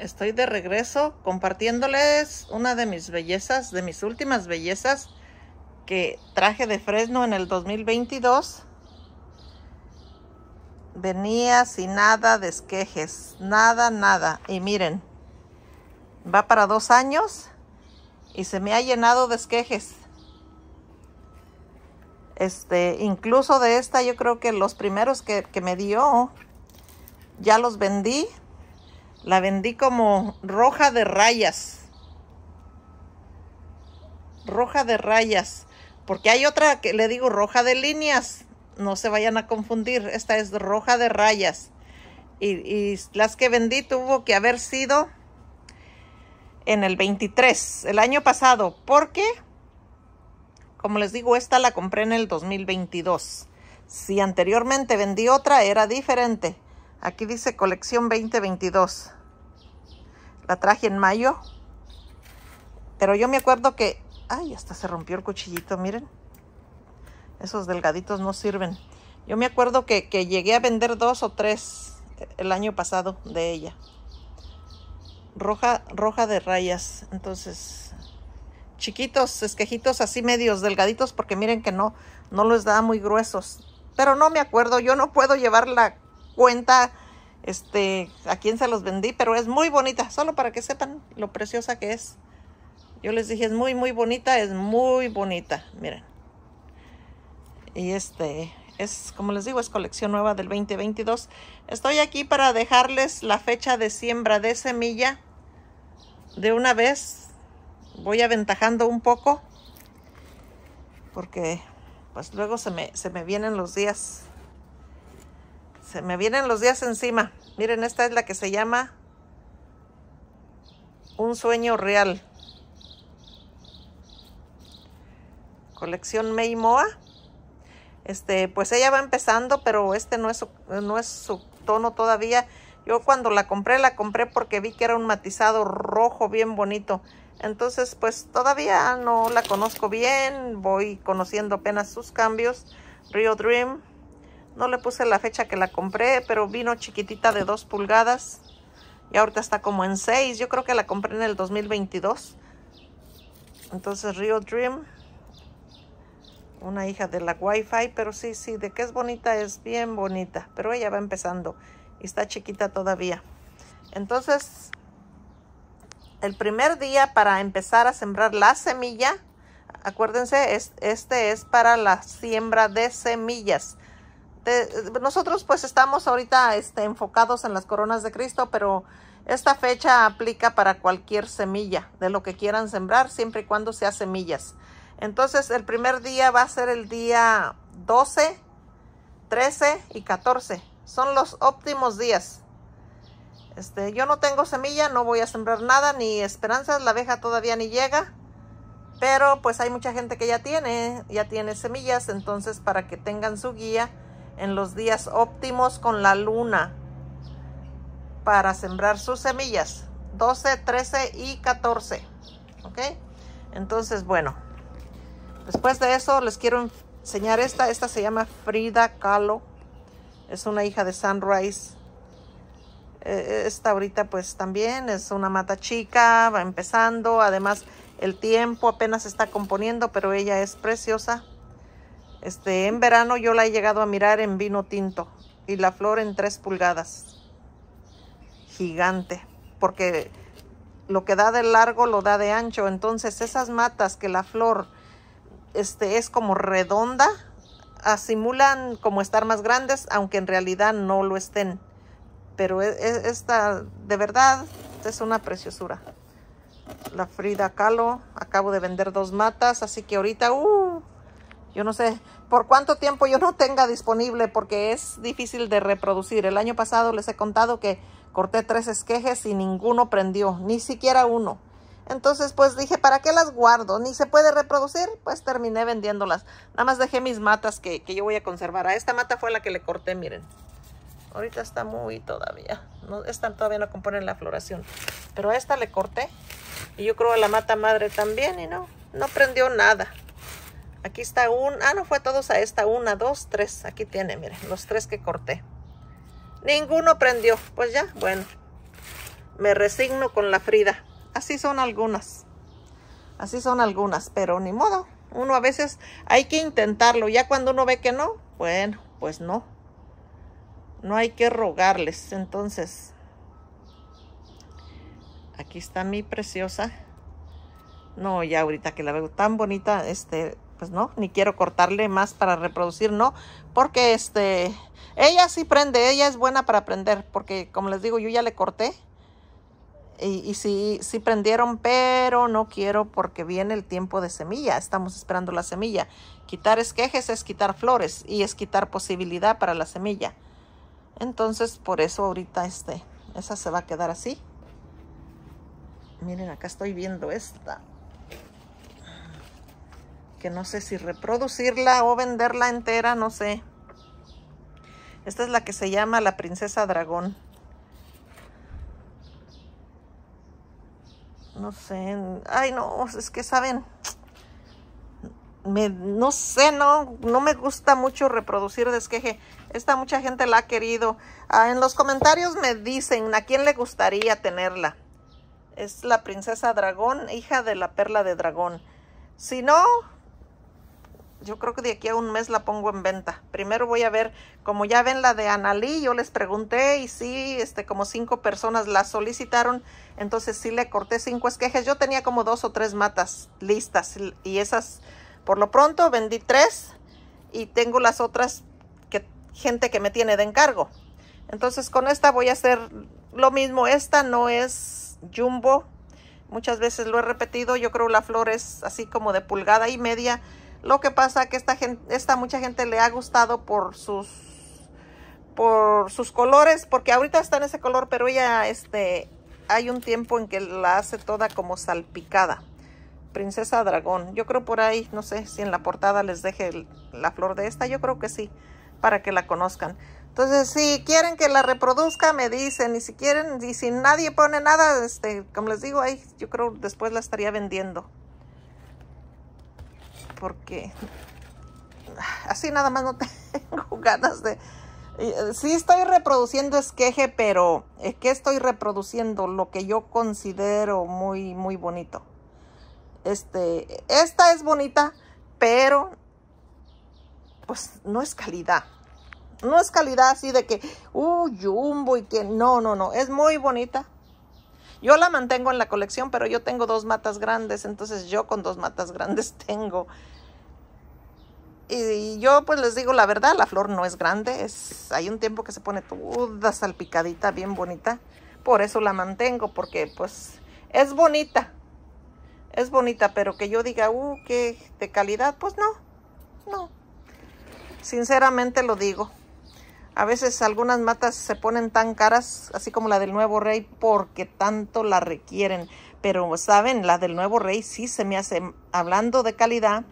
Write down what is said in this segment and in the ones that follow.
estoy de regreso compartiéndoles una de mis bellezas, de mis últimas bellezas que traje de Fresno en el 2022. Venía sin nada de esquejes, nada, nada. Y miren, va para dos años y se me ha llenado de esquejes. Este, incluso de esta yo creo que los primeros que, que me dio ya los vendí la vendí como roja de rayas. Roja de rayas. Porque hay otra que le digo roja de líneas. No se vayan a confundir. Esta es roja de rayas. Y, las que vendí tuvo que haber sido en el 23, el año pasado. Porque, como les digo, esta la compré en el 2022. Si anteriormente vendí otra, era diferente. Aquí dice colección 2022. La traje en mayo. Pero yo me acuerdo que... Ay, hasta se rompió el cuchillito, miren. Esos delgaditos no sirven. Yo me acuerdo que, llegué a vender dos o tres el año pasado de ella. Roja, roja de rayas. Entonces, chiquitos, esquejitos así medios delgaditos porque miren que no, no los da muy gruesos. Pero no me acuerdo, yo no puedo llevarla cuenta este, a quién se los vendí, pero es muy bonita, solo para que sepan lo preciosa que es. Yo les dije, es muy, muy bonita, es muy bonita, miren. Y este, es, como les digo, es colección nueva del 2022. Estoy aquí para dejarles la fecha de siembra de semilla. De una vez voy aventajando un poco, porque pues luego se me, se me vienen los días se me vienen los días encima. Miren, esta es la que se llama Un sueño real. Colección Maymoa Este, pues ella va empezando, pero este no es su, no es su tono todavía. Yo cuando la compré, la compré porque vi que era un matizado rojo bien bonito. Entonces, pues todavía no la conozco bien. Voy conociendo apenas sus cambios. Rio Dream, no le puse la fecha que la compré, pero vino chiquitita de 2 pulgadas. Y ahorita está como en 6. Yo creo que la compré en el 2022. Entonces Rio Dream. Una hija de la Wi-Fi. Pero sí, sí, de que es bonita, es bien bonita. Pero ella va empezando. Y está chiquita todavía. Entonces, el primer día para empezar a sembrar la semilla. Acuérdense, este es para la siembra de semillas. Eh, nosotros pues estamos ahorita este, enfocados en las coronas de Cristo, pero esta fecha aplica para cualquier semilla de lo que quieran sembrar, siempre y cuando sea semillas. Entonces el primer día va a ser el día 12, 13 y 14. Son los óptimos días. Este, yo no tengo semilla, no voy a sembrar nada, ni esperanzas, la abeja todavía ni llega. Pero pues hay mucha gente que ya tiene, ya tiene semillas, entonces para que tengan su guía en los días óptimos con la luna para sembrar sus semillas. 12, 13 y 14. ¿Ok? Entonces, bueno. Después de eso les quiero enseñar esta. Esta se llama Frida Kahlo. Es una hija de Sunrise. E, e, esta ahorita pues también es una mata chica, va empezando. Además el tiempo apenas está componiendo, pero ella es preciosa. Este, en verano yo la he llegado a mirar en vino tinto y la flor en 3 pulgadas. Gigante, porque lo que da de largo lo da de ancho. Entonces esas matas que la flor este, es como redonda, Asimulan como estar más grandes, aunque en realidad no lo estén. Pero e, e, esta de verdad es una preciosura. La Frida Kahlo, acabo de vender dos matas, así que ahorita, uh, yo no sé, por cuánto tiempo yo no tenga disponible porque es difícil de reproducir. El año pasado les he contado que corté tres esquejes y ninguno prendió, ni siquiera uno. Entonces pues dije, ¿para qué las guardo? Ni se puede reproducir, pues terminé vendiéndolas. Nada más dejé mis matas que, yo voy a conservar. A esta mata fue la que le corté, miren. Ahorita está muy todavía. No, están todavía no componen la floración. Pero a esta le corté. Y yo creo a la mata madre también y no, no prendió nada. Aquí está un, ah, no fue todos a esta, una, dos, tres. Aquí tiene, miren, los tres que corté. Ninguno prendió. Pues ya, bueno, me resigno con la Frida. Así son algunas. Así son algunas, pero ni modo. Uno a veces hay que intentarlo. Ya cuando uno ve que no, bueno, pues no. No hay que rogarles. Entonces, aquí está mi preciosa. No, ya ahorita que la veo tan bonita, este, pues no, ni quiero cortarle más para reproducir, no, porque este, ella sí prende, ella es buena para prender, porque como les digo, yo ya le corté. Y, y sí, sí prendieron, pero no quiero porque viene el tiempo de semilla. Estamos esperando la semilla. Quitar esquejes es quitar flores y es quitar posibilidad para la semilla. Entonces, por eso ahorita este, esa se va a quedar así. Miren, acá estoy viendo esta que no sé si reproducirla o venderla entera, no sé. Esta es la que se llama la princesa dragón. No sé, ay no, es que saben, me, no sé, no, no me gusta mucho reproducir desqueje. Esta mucha gente la ha querido. Ah, en los comentarios me dicen a quién le gustaría tenerla. Es la princesa dragón, hija de la perla de dragón. Si no, yo creo que de aquí a un mes la pongo en venta. Primero voy a ver, como ya ven la de Analí, yo les pregunté y sí, este, como cinco personas la solicitaron, entonces sí le corté cinco esquejes. Yo tenía como dos o tres matas listas y esas, por lo pronto, vendí tres y tengo las otras que gente que me tiene de encargo. Entonces con esta voy a hacer lo mismo. Esta no es jumbo. Muchas veces lo he repetido. Yo creo la flor es así como de pulgada y media lo que pasa que esta gente, esta mucha gente le ha gustado por sus por sus colores, porque ahorita está en ese color, pero ella este hay un tiempo en que la hace toda como salpicada. Princesa Dragón. Yo creo por ahí, no sé si en la portada les deje la flor de esta, yo creo que sí, para que la conozcan. Entonces, si quieren que la reproduzca, me dicen. Y si quieren, y si nadie pone nada, este, como les digo, ahí yo creo después la estaría vendiendo porque así nada más no tengo ganas de... Eh, sí estoy reproduciendo esqueje, pero es que estoy reproduciendo lo que yo considero muy, muy bonito. Este, esta es bonita, pero pues no es calidad. No es calidad así de que, uh, jumbo y que, no, no, no, es muy bonita, yo la mantengo en la colección, pero yo tengo dos matas grandes, entonces yo con dos matas grandes tengo. Y yo pues les digo la verdad, la flor no es grande, es, hay un tiempo que se pone toda salpicadita, bien bonita. Por eso la mantengo, porque pues es bonita, es bonita, pero que yo diga, uh, que de calidad, pues no, no. Sinceramente lo digo. A veces algunas matas se ponen tan caras, así como la del Nuevo Rey, porque tanto la requieren. Pero, ¿saben? La del Nuevo Rey sí se me hace, hablando de calidad,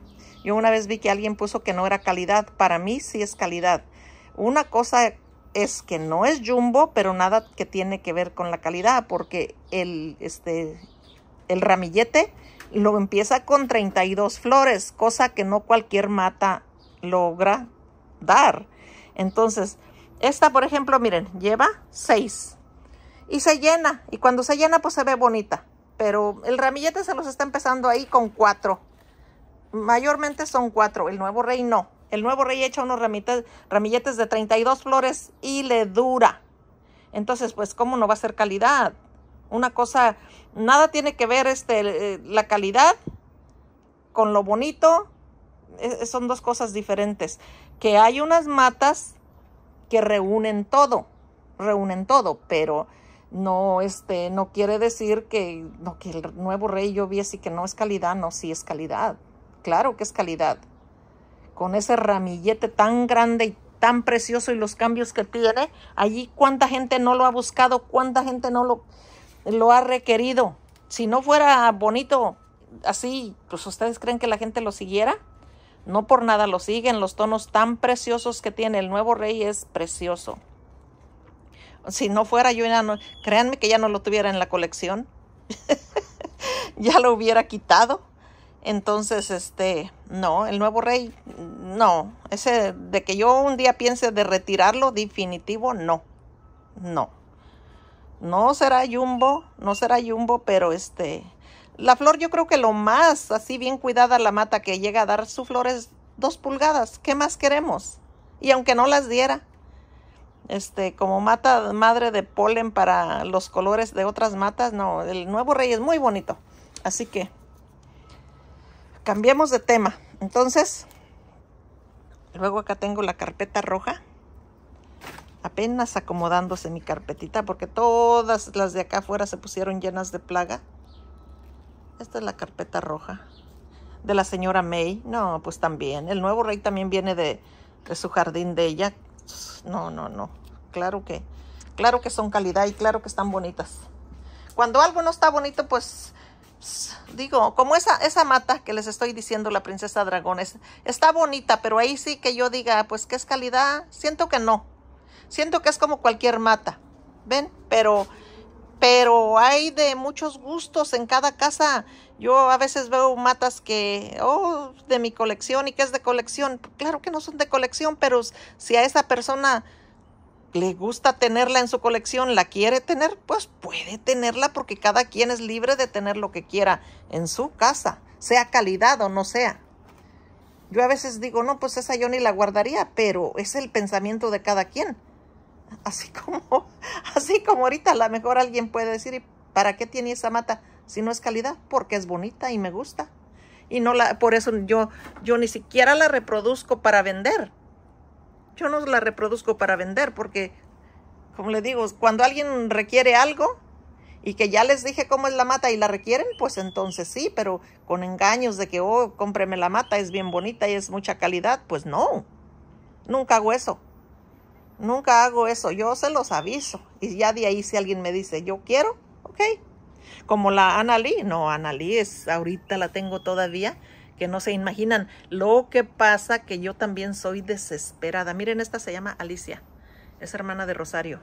yo una vez vi que alguien puso que no era calidad. Para mí sí es calidad. Una cosa es que no es jumbo, pero nada que tiene que ver con la calidad, porque el, este, el ramillete lo empieza con 32 flores, cosa que no cualquier mata logra dar. Entonces, esta, por ejemplo, miren, lleva 6. Y se llena. Y cuando se llena, pues se ve bonita. Pero el ramillete se los está empezando ahí con 4. Mayormente son 4. El nuevo rey no. El nuevo rey echa unos ramilletes de 32 flores y le dura. Entonces, pues, ¿cómo no va a ser calidad? Una cosa, nada tiene que ver este, eh, la calidad con lo bonito. E-, son dos cosas diferentes. Que hay unas matas que reúnen todo, reúnen todo, pero no, este, no quiere decir que, no, que el nuevo rey yo vi así que no es calidad, no, sí es calidad, claro que es calidad, con ese ramillete tan grande y tan precioso y los cambios que tiene, allí cuánta gente no lo ha buscado, cuánta gente no lo, lo ha requerido, si no fuera bonito así, pues ustedes creen que la gente lo siguiera, no por nada lo siguen, los tonos tan preciosos que tiene el nuevo rey es precioso. Si no fuera yo, ya créanme que ya no lo tuviera en la colección. ya lo hubiera quitado. Entonces, este, no, el nuevo rey, no. Ese de que yo un día piense de retirarlo, definitivo, no. No. No será Jumbo, no será Jumbo, pero este, la flor yo creo que lo más, así bien cuidada la mata que llega a dar su flor es dos pulgadas. ¿Qué más queremos? Y aunque no las diera, este, como mata madre de polen para los colores de otras matas, no, el nuevo rey es muy bonito. Así que cambiemos de tema. Entonces, luego acá tengo la carpeta roja. Apenas acomodándose mi carpetita porque todas las de acá afuera se pusieron llenas de plaga. Esta es la carpeta roja de la señora May. No, pues también. El nuevo rey también viene de, su jardín de ella. No, no, no. Claro que, claro que son calidad y claro que están bonitas. Cuando algo no está bonito, pues digo, como esa, esa mata que les estoy diciendo, la princesa dragón, está bonita, pero ahí sí que yo diga, pues que es calidad, siento que no. Siento que es como cualquier mata, ¿ven? Pero pero hay de muchos gustos en cada casa. Yo a veces veo matas que, oh, de mi colección y que es de colección. Pues claro que no son de colección, pero si a esa persona le gusta tenerla en su colección, la quiere tener, pues puede tenerla porque cada quien es libre de tener lo que quiera en su casa, sea calidad o no sea. Yo a veces digo, no, pues esa yo ni la guardaría, pero es el pensamiento de cada quien. Así como, así como ahorita la mejor alguien puede decir, para qué tiene esa mata? Si no es calidad, porque es bonita y me gusta. Y no la, por eso yo, yo ni siquiera la reproduzco para vender. Yo no la reproduzco para vender porque, como le digo, cuando alguien requiere algo, y que ya les dije cómo es la mata y la requieren, pues entonces sí, pero con engaños de que, oh, cómpreme la mata, es bien bonita y es mucha calidad, pues no, nunca hago eso. Nunca hago eso, yo se los aviso. Y ya de ahí si alguien me dice, yo quiero, ok. Como la Analí, no, Analí ahorita la tengo todavía, que no se imaginan. Lo que pasa que yo también soy desesperada. Miren, esta se llama Alicia, es hermana de Rosario.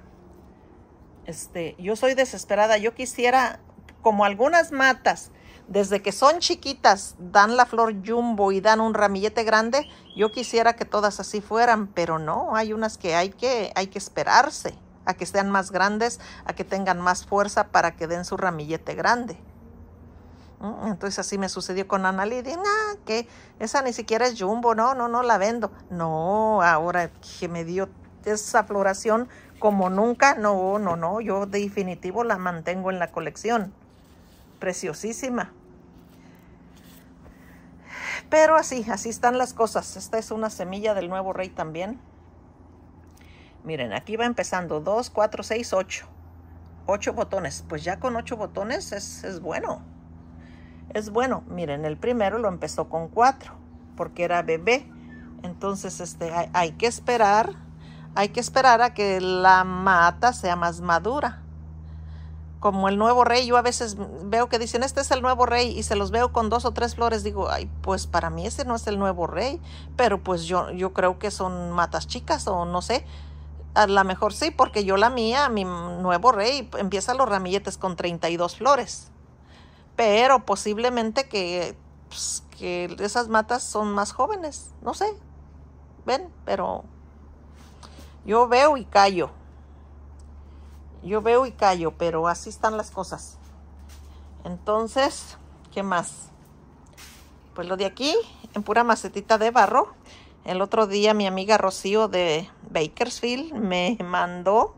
Este, yo soy desesperada, yo quisiera, como algunas matas, desde que son chiquitas, dan la flor jumbo y dan un ramillete grande. Yo quisiera que todas así fueran, pero no, hay unas que hay que, hay que esperarse a que sean más grandes, a que tengan más fuerza para que den su ramillete grande. Mm, entonces así me sucedió con Ana ah, que esa ni siquiera es jumbo, no, no, no la vendo. No, ahora que me dio esa floración como nunca, no, no, no, yo definitivo la mantengo en la colección preciosísima. Pero así, así están las cosas. Esta es una semilla del nuevo rey también. Miren, aquí va empezando 2, 4, 6, 8. 8 botones. Pues ya con 8 botones es, bueno. Es bueno. Miren, el primero lo empezó con 4 porque era bebé. Entonces, este, hay que esperar. Hay que esperar a que la mata sea más madura como el nuevo rey, yo a veces veo que dicen, este es el nuevo rey y se los veo con dos o tres flores, digo, ay, pues para mí ese no es el nuevo rey, pero pues yo, yo creo que son matas chicas o no sé, a lo mejor sí, porque yo la mía, mi nuevo rey, empieza los ramilletes con 32 flores, pero posiblemente que, pues, que esas matas son más jóvenes, no sé, ven, pero yo veo y callo. Yo veo y callo, pero así están las cosas. Entonces, ¿qué más? Pues lo de aquí, en pura macetita de barro. El otro día mi amiga Rocío de Bakersfield me mandó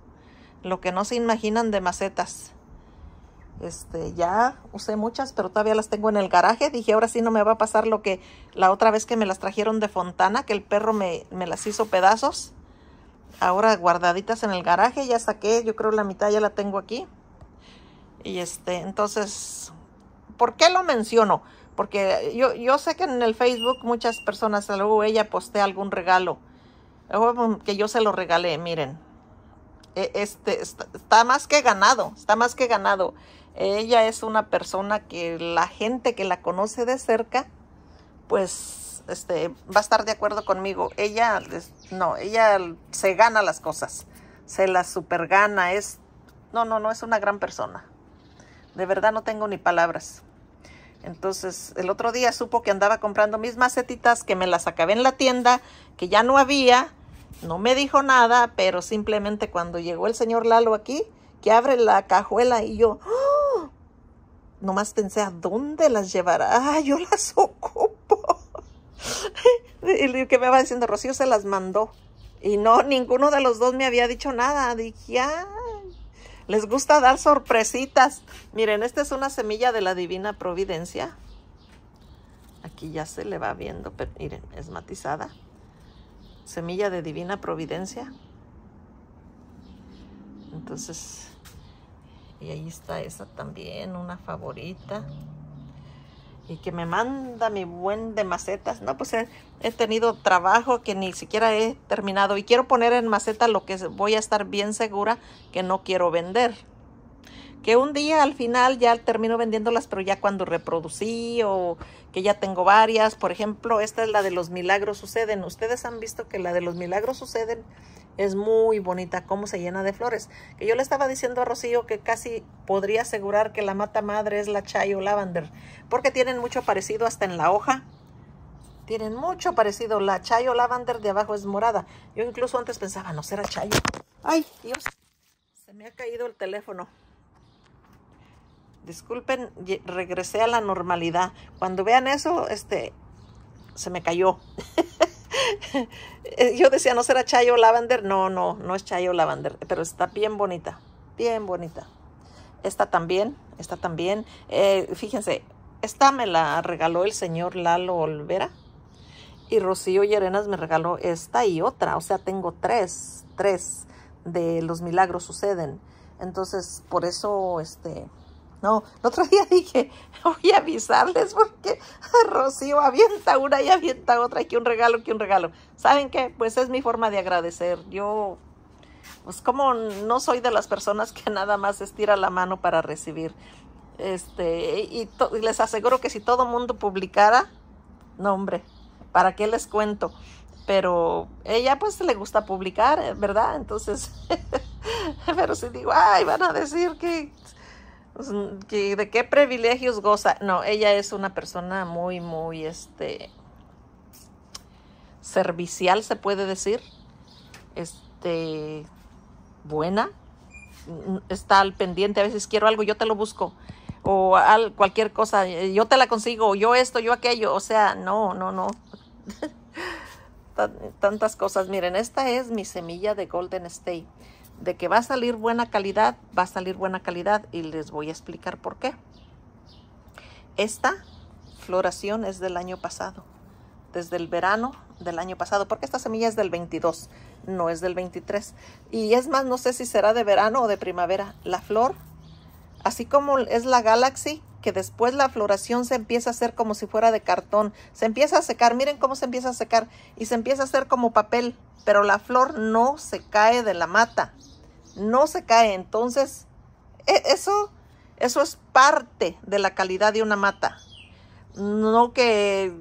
lo que no se imaginan de macetas. Este, ya usé muchas, pero todavía las tengo en el garaje. Dije, ahora sí no me va a pasar lo que la otra vez que me las trajeron de Fontana, que el perro me las hizo pedazos ahora guardaditas en el garaje. Ya saqué, yo creo la mitad ya la tengo aquí. Y este, entonces, ¿por qué lo menciono? Porque yo, yo sé que en el Facebook muchas personas, luego ella posté algún regalo. Mm, que yo se lo regalé, miren. E, este, está más que ganado, está más que ganado. Ella es una persona que la gente que la conoce de cerca, pues este, va a estar de acuerdo conmigo. Ella, no, ella se gana las cosas, se las gana, es, no, no, no, es una gran persona. De verdad no tengo ni palabras. Entonces, el otro día supo que andaba comprando mis macetitas, que me las acabé en la tienda, que ya no había, no me dijo nada, pero simplemente cuando llegó el señor Lalo aquí, que abre la cajuela y yo, ¡Ah! no más pensé, ¿a dónde las llevará? Ah, yo las y que me va diciendo, Rocío se las mandó. Y no, ninguno de los dos me había dicho nada. Dije, ay, les gusta dar sorpresitas. Miren, esta es una semilla de la divina providencia. Aquí ya se le va viendo, pero miren, es matizada. Semilla de divina providencia. Entonces, y ahí está esa también, una favorita y que me manda mi buen de macetas. No, pues eh, he, tenido trabajo que ni siquiera he terminado y quiero poner en maceta lo que voy a estar bien segura que no quiero vender. Que un día al final ya termino vendiéndolas, pero ya cuando reproducí o que ya tengo varias. Por ejemplo, esta es la de los milagros suceden. Ustedes han visto que la de los milagros suceden es muy bonita, cómo se llena de flores. Que yo le estaba diciendo a Rocío que casi podría asegurar que la mata madre es la Chayo Lavender, porque tienen mucho parecido hasta en la hoja. Tienen mucho parecido. La Chayo Lavender de abajo es morada. Yo incluso antes pensaba, no será Chayo. Ay, Dios, se me ha caído el teléfono. Disculpen, regresé a la normalidad. Cuando vean eso, este, se me cayó. Yo decía, ¿no será Chayo Lavander? No, no, no es Chayo Lavander, pero está bien bonita, bien bonita. Esta también, esta también. Eh, fíjense, esta me la regaló el señor Lalo Olvera. Y Rocío Llerenas me regaló esta y otra. O sea, tengo tres, tres de Los Milagros Suceden. Entonces, por eso, este, no, el otro día dije, voy a avisarles porque Rocío avienta una y avienta otra, Aquí un regalo, que un regalo. ¿Saben qué? Pues es mi forma de agradecer. Yo, pues como no soy de las personas que nada más estira la mano para recibir. Este, y, les aseguro que si todo mundo publicara, no hombre, ¿para qué les cuento? Pero ella pues le gusta publicar, ¿verdad? Entonces, pero si digo, ay, van a decir que pues, ¿De qué privilegios goza? No, ella es una persona muy, muy, este, servicial, se puede decir. Este, buena. Está al pendiente. A veces quiero algo, yo te lo busco. O al, cualquier cosa, yo te la consigo. Yo esto, yo aquello. O sea, no, no, no. tantas cosas. Miren, esta es mi semilla de Golden State de que va a salir buena calidad, va a salir buena calidad y les voy a explicar por qué. Esta floración es del año pasado, desde el verano del año pasado, porque esta semilla es del 22, no es del 23. Y es más, no sé si será de verano o de primavera. La flor así como es la Galaxy, que después la floración se empieza a hacer como si fuera de cartón, se empieza a secar, miren cómo se empieza a secar y se empieza a hacer como papel, pero la flor no se cae de la mata, no se cae, entonces e, eso, eso es parte de la calidad de una mata, no que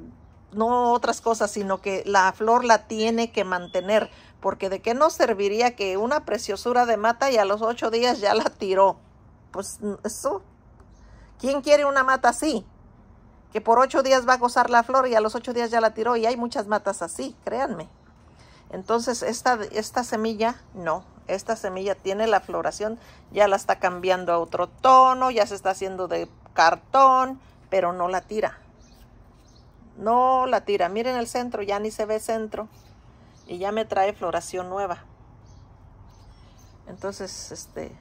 no otras cosas, sino que la flor la tiene que mantener, porque de qué nos serviría que una preciosura de mata y a los ocho días ya la tiró pues eso. ¿Quién quiere una mata así? Que por ocho días va a gozar la flor y a los ocho días ya la tiró. Y hay muchas matas así, créanme. Entonces, esta, esta semilla, no. Esta semilla tiene la floración, ya la está cambiando a otro tono, ya se está haciendo de cartón, pero no la tira. No la tira. Miren el centro, ya ni se ve centro. Y ya me trae floración nueva. Entonces, este,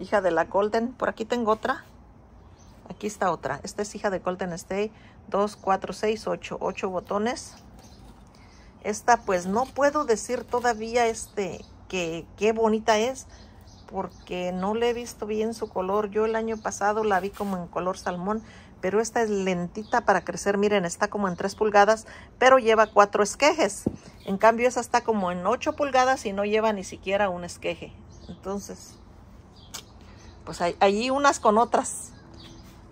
hija de la Golden. Por aquí tengo otra. Aquí está otra. Esta es hija de Golden Stay. 2, 4, 6, 8. 8 botones. Esta pues no puedo decir todavía este que qué bonita es porque no le he visto bien su color. Yo el año pasado la vi como en color salmón, pero esta es lentita para crecer. Miren, está como en 3 pulgadas, pero lleva 4 esquejes. En cambio, esa está como en 8 pulgadas y no lleva ni siquiera un esqueje. Entonces, pues hay, allí unas con otras,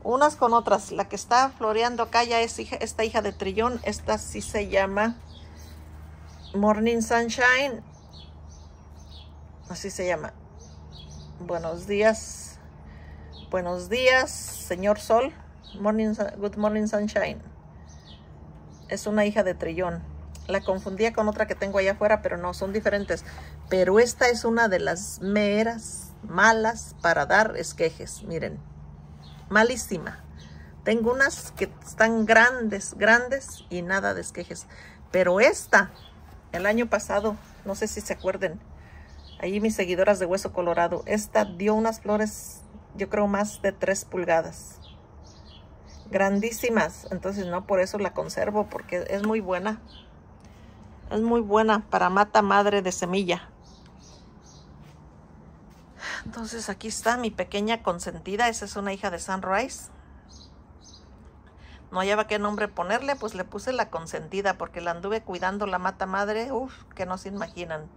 unas con otras. La que está floreando acá ya es esta hija de trillón, esta sí se llama Morning Sunshine, así se llama. Buenos días, buenos días, señor sol, morning, good morning sunshine. Es una hija de trillón. La confundía con otra que tengo allá afuera, pero no, son diferentes. Pero esta es una de las meras malas para dar esquejes. Miren, malísima. Tengo unas que están grandes, grandes y nada de esquejes. Pero esta, el año pasado, no sé si se acuerden, ahí mis seguidoras de Hueso Colorado, esta dio unas flores, yo creo más de 3 pulgadas. Grandísimas. Entonces no, por eso la conservo, porque es muy buena. Es muy buena para mata madre de semilla. Entonces aquí está mi pequeña consentida. Esa es una hija de Sunrise. No hallaba qué nombre ponerle, pues le puse la consentida porque la anduve cuidando la mata madre. Uf, que no se imaginan.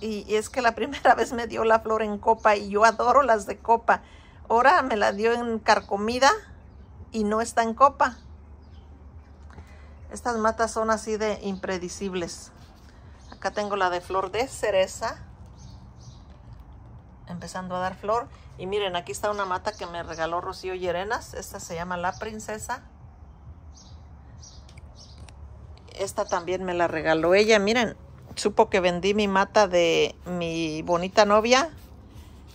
Y, es que la primera vez me dio la flor en copa y yo adoro las de copa. Ahora me la dio en carcomida y no está en copa. Estas matas son así de impredecibles. Acá tengo la de flor de cereza empezando a dar flor. Y miren, aquí está una mata que me regaló Rocío Llerenas. Esta se llama La Princesa. Esta también me la regaló ella. Miren, supo que vendí mi mata de mi bonita novia.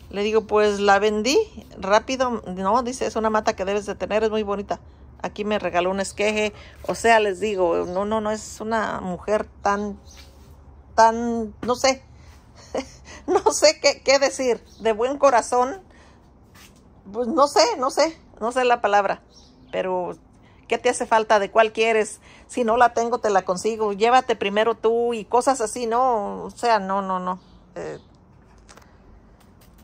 Le digo, pues la vendí rápido. No, dice, es una mata que debes de tener, es muy bonita. Aquí me regaló un esqueje. O sea, les digo, no, no, no, es una mujer tan, tan, no sé, no sé qué, qué, decir, de buen corazón, pues no sé, no sé, no sé la palabra, pero ¿qué te hace falta? ¿De cuál quieres? Si no la tengo, te la consigo, llévate primero tú y cosas así, ¿no? O sea, no, no, no. Eh,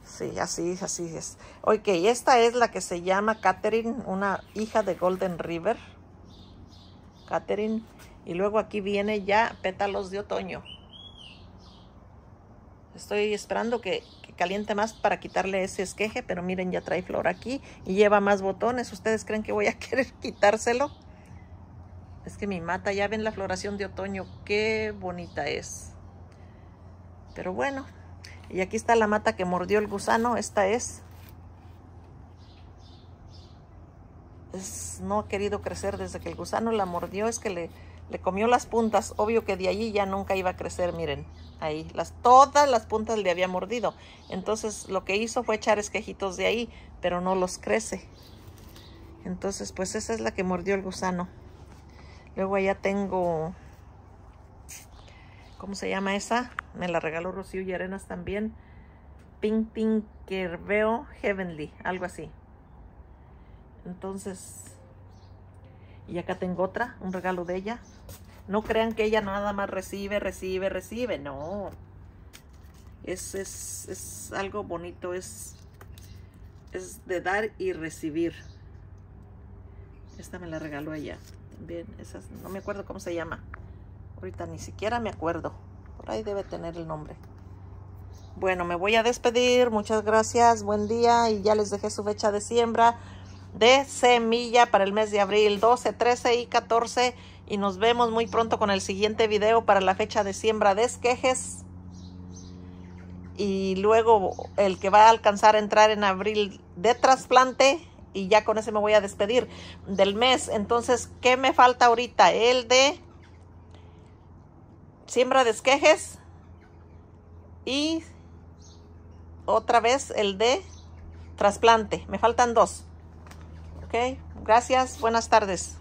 sí, así, así es. Ok, esta es la que se llama Katherine, una hija de Golden River. Katherine, Y luego aquí viene ya pétalos de otoño. Estoy esperando que, caliente más para quitarle ese esqueje, pero miren, ya trae flor aquí y lleva más botones. ¿Ustedes creen que voy a querer quitárselo? Es que mi mata, ya ven la floración de otoño, qué bonita es. Pero bueno, y aquí está la mata que mordió el gusano, esta es no ha querido crecer desde que el gusano la mordió, es que le le comió las puntas, obvio que de allí ya nunca iba a crecer, miren, ahí, las, todas las puntas le había mordido. Entonces lo que hizo fue echar esquejitos de ahí, pero no los crece. Entonces, pues esa es la que mordió el gusano. Luego allá tengo, ¿cómo se llama esa? Me la regaló Rocío y Arenas también. Pink veo Heavenly, algo así. Entonces, y acá tengo otra, un regalo de ella. No crean que ella nada más recibe, recibe, recibe. No. Es, es, es algo bonito. Es, es de dar y recibir. Esta me la regaló ella. También, esas, no me acuerdo cómo se llama. Ahorita ni siquiera me acuerdo. Por ahí debe tener el nombre. Bueno, me voy a despedir. Muchas gracias. Buen día. Y ya les dejé su fecha de siembra de semilla para el mes de abril 12, 13 y 14 y nos vemos muy pronto con el siguiente video para la fecha de siembra de esquejes y luego el que va a alcanzar a entrar en abril de trasplante y ya con ese me voy a despedir del mes. Entonces, ¿qué me falta ahorita? El de siembra de esquejes y otra vez el de trasplante. Me faltan dos. Ok, gracias, buenas tardes.